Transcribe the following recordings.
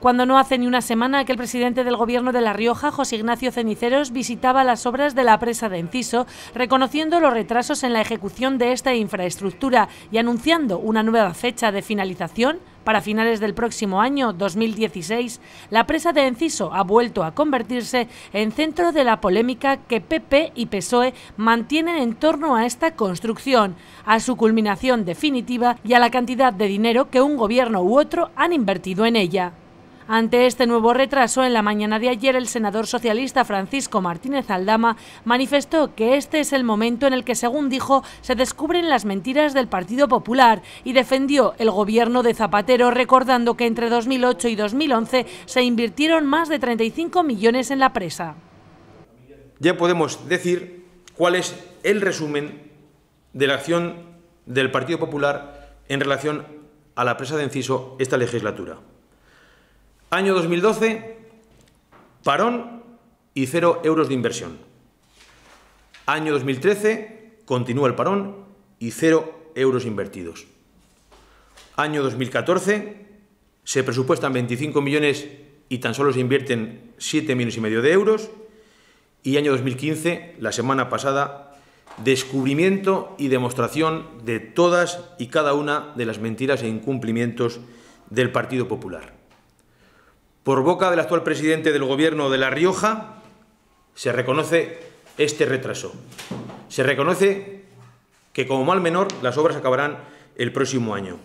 cuando no hace ni una semana que el presidente del Gobierno de La Rioja, José Ignacio Ceniceros, visitaba las obras de la presa de Enciso, reconociendo los retrasos en la ejecución de esta infraestructura y anunciando una nueva fecha de finalización para finales del próximo año 2016. La presa de Enciso ha vuelto a convertirse en centro de la polémica que PP y PSOE mantienen en torno a esta construcción, a su culminación definitiva y a la cantidad de dinero que un gobierno u otro han invertido en ella. Ante este nuevo retraso, en la mañana de ayer el senador socialista Francisco Martínez Aldama manifestó que este es el momento en el que, según dijo, se descubren las mentiras del Partido Popular y defendió el gobierno de Zapatero recordando que entre 2008 y 2011 se invirtieron más de 35 millones en la presa. Ya podemos decir cuál es el resumen de la acción del Partido Popular en relación a la presa de Enciso esta legislatura. Año 2012, parón y cero euros de inversión. Año 2013, continúa el parón y cero euros invertidos. Año 2014, se presupuestan 25 millones y tan solo se invierten 7 millones y medio de euros. Y año 2015, la semana pasada, descubrimiento y demostración de todas y cada una de las mentiras e incumplimientos del Partido Popular. Por boca del actual presidente del Gobierno de La Rioja se reconoce este retraso. Se reconoce que como mal menor las obras acabarán el próximo año.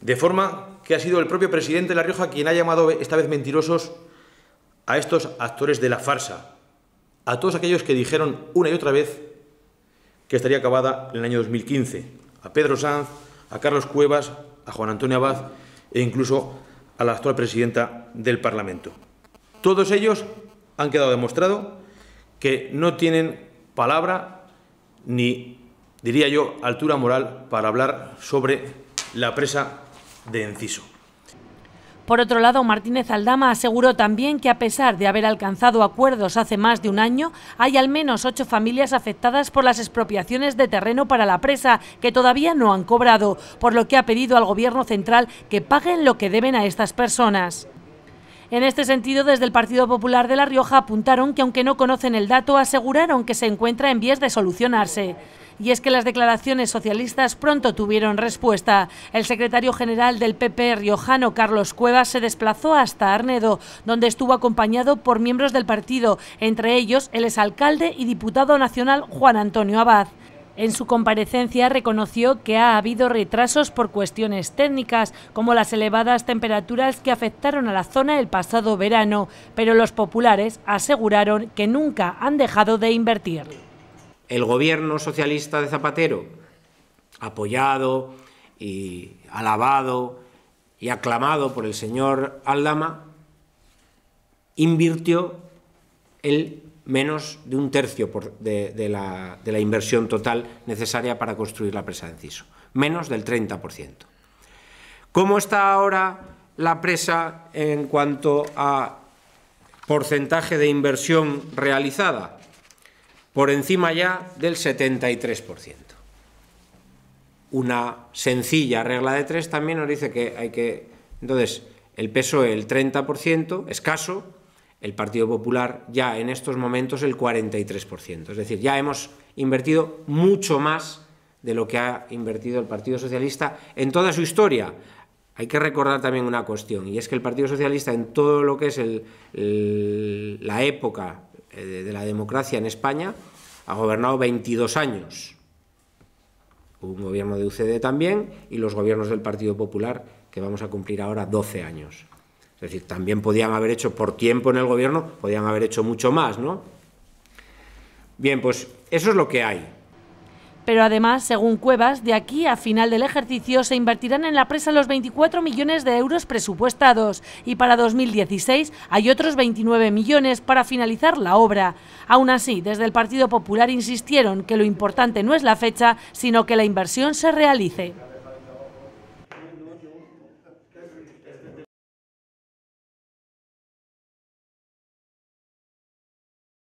De forma que ha sido el propio presidente de La Rioja quien ha llamado esta vez mentirosos a estos actores de la farsa, a todos aquellos que dijeron una y otra vez que estaría acabada en el año 2015, a Pedro Sanz, a Carlos Cuevas, a Juan Antonio Abad e incluso a la actual presidenta del Parlamento. Todos ellos han quedado demostrado que no tienen palabra ni, diría yo, altura moral para hablar sobre la presa de Enciso. Por otro lado, Martínez Aldama aseguró también que a pesar de haber alcanzado acuerdos hace más de un año, hay al menos ocho familias afectadas por las expropiaciones de terreno para la presa que todavía no han cobrado, por lo que ha pedido al Gobierno central que paguen lo que deben a estas personas. En este sentido, desde el Partido Popular de La Rioja apuntaron que, aunque no conocen el dato, aseguraron que se encuentra en vías de solucionarse. Y es que las declaraciones socialistas pronto tuvieron respuesta. El secretario general del PP riojano, Carlos Cuevas, se desplazó hasta Arnedo, donde estuvo acompañado por miembros del partido, entre ellos el exalcalde y diputado nacional Juan Antonio Abad. En su comparecencia reconoció que ha habido retrasos por cuestiones técnicas, como las elevadas temperaturas que afectaron a la zona el pasado verano, pero los populares aseguraron que nunca han dejado de invertir. El gobierno socialista de Zapatero, apoyado y alabado y aclamado por el señor Aldama, invirtió el menos de un tercio de, la, inversión total necesaria para construir la presa de inciso. menos del 30%. ¿Cómo está ahora la presa en cuanto a porcentaje de inversión realizada? Por encima ya del 73%. Una sencilla regla de tres también nos dice que hay que... Entonces, el peso el 30%, escaso, el Partido Popular ya en estos momentos el 43%. Es decir, ya hemos invertido mucho más de lo que ha invertido el Partido Socialista en toda su historia. Hay que recordar también una cuestión, y es que el Partido Socialista en todo lo que es la época eh, de la democracia en España ha gobernado 22 años. Hubo un gobierno de UCD también y los gobiernos del Partido Popular, que vamos a cumplir ahora 12 años. Es decir, también podían haber hecho, por tiempo en el gobierno, podían haber hecho mucho más, ¿no? Bien, pues eso es lo que hay. Pero además, según Cuevas, de aquí a final del ejercicio se invertirán en la presa los 24 millones de euros presupuestados y para 2016 hay otros 29 millones para finalizar la obra. Aún así, desde el Partido Popular insistieron que lo importante no es la fecha, sino que la inversión se realice.